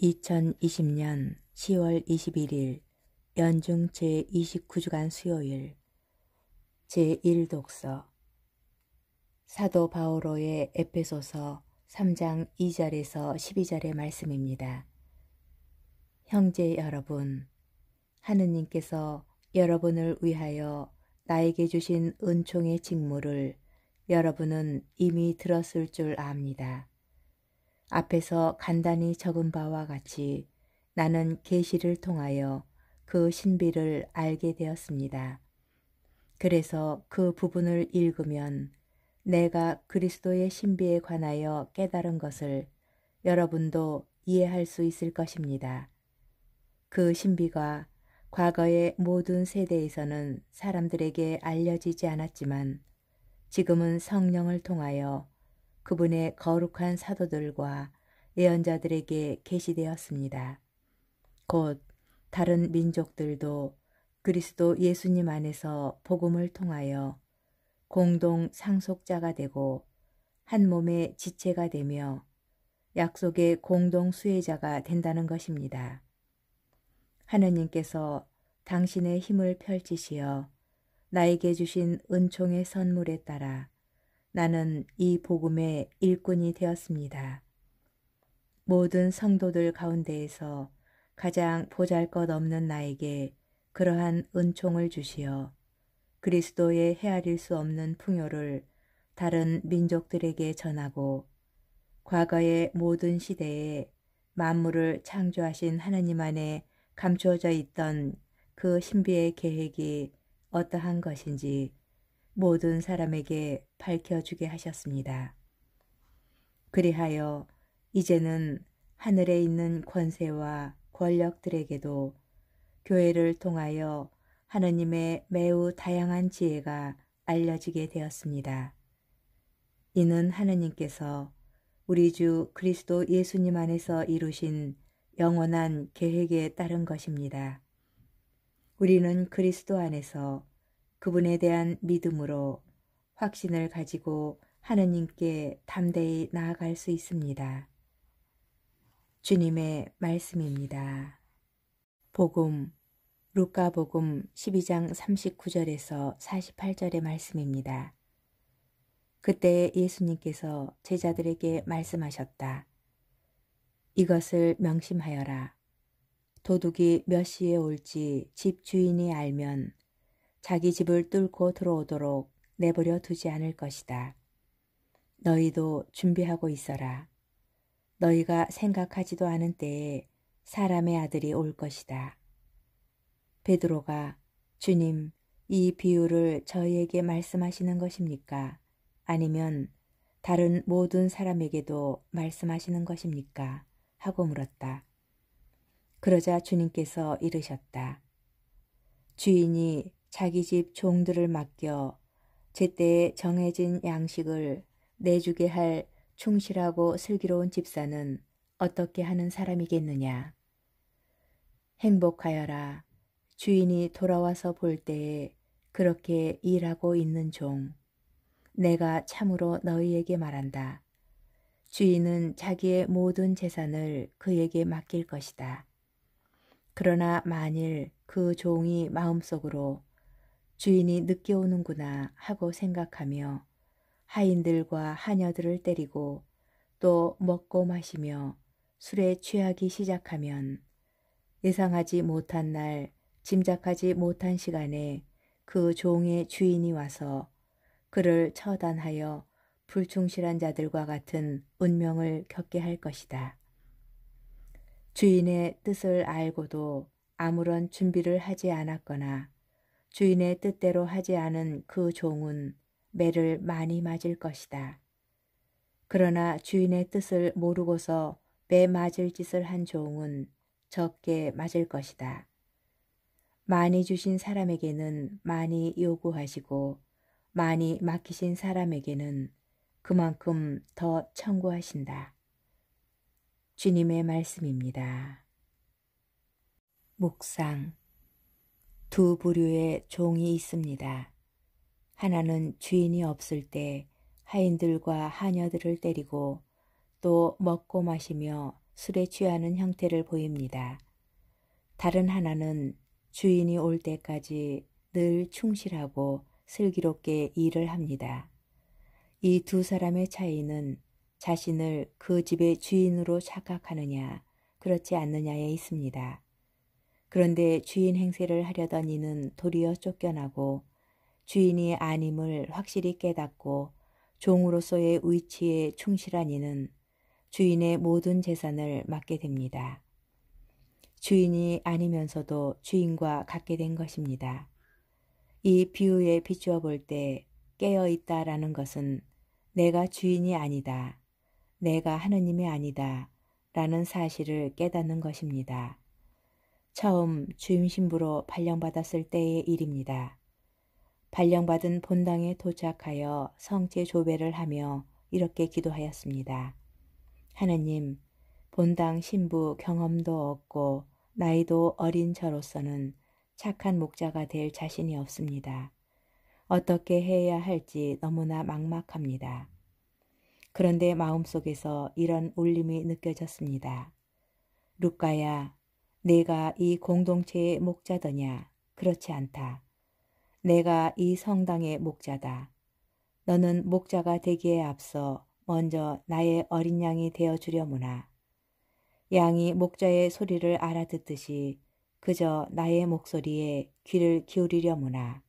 2020년 10월 21일 연중 제29주간 수요일 제1독서 사도 바오로의 에페소서 3장 2절에서 12절의 말씀입니다. 형제 여러분, 하느님께서 여러분을 위하여 나에게 주신 은총의 직무를 여러분은 이미 들었을 줄 압니다. 앞에서 간단히 적은 바와 같이 나는 계시를 통하여 그 신비를 알게 되었습니다. 그래서 그 부분을 읽으면 내가 그리스도의 신비에 관하여 깨달은 것을 여러분도 이해할 수 있을 것입니다. 그 신비가 과거의 모든 세대에서는 사람들에게 알려지지 않았지만 지금은 성령을 통하여 그분의 거룩한 사도들과 예언자들에게 계시되었습니다. 곧 다른 민족들도 그리스도 예수님 안에서 복음을 통하여 공동 상속자가 되고 한 몸의 지체가 되며 약속의 공동 수혜자가 된다는 것입니다. 하느님께서 당신의 힘을 펼치시어 나에게 주신 은총의 선물에 따라 나는 이 복음의 일꾼이 되었습니다. 모든 성도들 가운데에서 가장 보잘것 없는 나에게 그러한 은총을 주시어 그리스도의 헤아릴 수 없는 풍요를 다른 민족들에게 전하고 과거의 모든 시대에 만물을 창조하신 하나님 안에 감추어져 있던 그 신비의 계획이 어떠한 것인지 모든 사람에게 밝혀주게 하셨습니다. 그리하여 이제는 하늘에 있는 권세와 권력들에게도 교회를 통하여 하느님의 매우 다양한 지혜가 알려지게 되었습니다. 이는 하느님께서 우리 주 그리스도 예수님 안에서 이루신 영원한 계획에 따른 것입니다. 우리는 그리스도 안에서 그분에 대한 믿음으로 확신을 가지고 하느님께 담대히 나아갈 수 있습니다. 주님의 말씀입니다. 복음 루카복음 12장 39절에서 48절의 말씀입니다. 그때 예수님께서 제자들에게 말씀하셨다. 이것을 명심하여라. 도둑이 몇 시에 올지 집 주인이 알면 자기 집을 뚫고 들어오도록 내버려 두지 않을 것이다. 너희도 준비하고 있어라. 너희가 생각하지도 않은 때에 사람의 아들이 올 것이다. 베드로가 주님, 이 비유를 저희에게 말씀하시는 것입니까? 아니면 다른 모든 사람에게도 말씀하시는 것입니까? 하고 물었다. 그러자 주님께서 이르셨다. 주인이 자기 집 종들을 맡겨 제때 정해진 양식을 내주게 할 충실하고 슬기로운 집사는 어떻게 하는 사람이겠느냐. 행복하여라. 주인이 돌아와서 볼 때에 그렇게 일하고 있는 종. 내가 참으로 너희에게 말한다. 주인은 자기의 모든 재산을 그에게 맡길 것이다. 그러나 만일 그 종이 마음속으로 주인이 늦게 오는구나 하고 생각하며 하인들과 하녀들을 때리고 또 먹고 마시며 술에 취하기 시작하면 예상하지 못한 날 짐작하지 못한 시간에 그 종의 주인이 와서 그를 처단하여 불충실한 자들과 같은 운명을 겪게 할 것이다. 주인의 뜻을 알고도 아무런 준비를 하지 않았거나 주인의 뜻대로 하지 않은 그 종은 매를 많이 맞을 것이다. 그러나 주인의 뜻을 모르고서 매 맞을 짓을 한 종은 적게 맞을 것이다. 많이 주신 사람에게는 많이 요구하시고 많이 맡기신 사람에게는 그만큼 더 청구하신다. 주님의 말씀입니다. 묵상 두 부류의 종이 있습니다. 하나는 주인이 없을 때 하인들과 하녀들을 때리고 또 먹고 마시며 술에 취하는 형태를 보입니다. 다른 하나는 주인이 올 때까지 늘 충실하고 슬기롭게 일을 합니다. 이 두 사람의 차이는 자신을 그 집의 주인으로 착각하느냐 그렇지 않느냐에 있습니다. 그런데 주인 행세를 하려던 이는 도리어 쫓겨나고 주인이 아님을 확실히 깨닫고 종으로서의 위치에 충실한 이는 주인의 모든 재산을 맡게 됩니다. 주인이 아니면서도 주인과 같게 된 것입니다. 이 비유에 비추어 볼 때 깨어 있다라는 것은 내가 주인이 아니다, 내가 하느님이 아니다 라는 사실을 깨닫는 것입니다. 처음 주임신부로 발령받았을 때의 일입니다. 발령받은 본당에 도착하여 성체 조배를 하며 이렇게 기도하였습니다. 하느님, 본당 신부 경험도 없고 나이도 어린 저로서는 착한 목자가 될 자신이 없습니다. 어떻게 해야 할지 너무나 막막합니다. 그런데 마음속에서 이런 울림이 느껴졌습니다. 루카야, 내가 이 공동체의 목자더냐? 그렇지 않다. 내가 이 성당의 목자다. 너는 목자가 되기에 앞서 먼저 나의 어린 양이 되어 주려무나. 양이 목자의 소리를 알아듣듯이 그저 나의 목소리에 귀를 기울이려무나.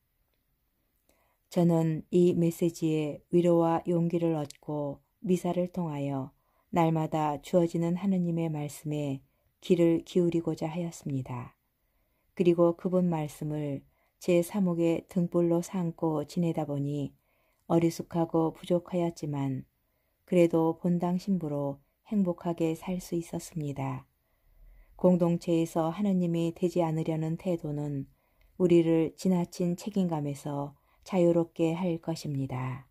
저는 이 메시지에 위로와 용기를 얻고 미사를 통하여 날마다 주어지는 하느님의 말씀에 귀를 기울이고자 하였습니다. 그리고 그분 말씀을 제 사목의 등불로 삼고 지내다 보니 어리숙하고 부족하였지만 그래도 본당 신부로 행복하게 살 수 있었습니다. 공동체에서 하느님이 되지 않으려는 태도는 우리를 지나친 책임감에서 자유롭게 할 것입니다.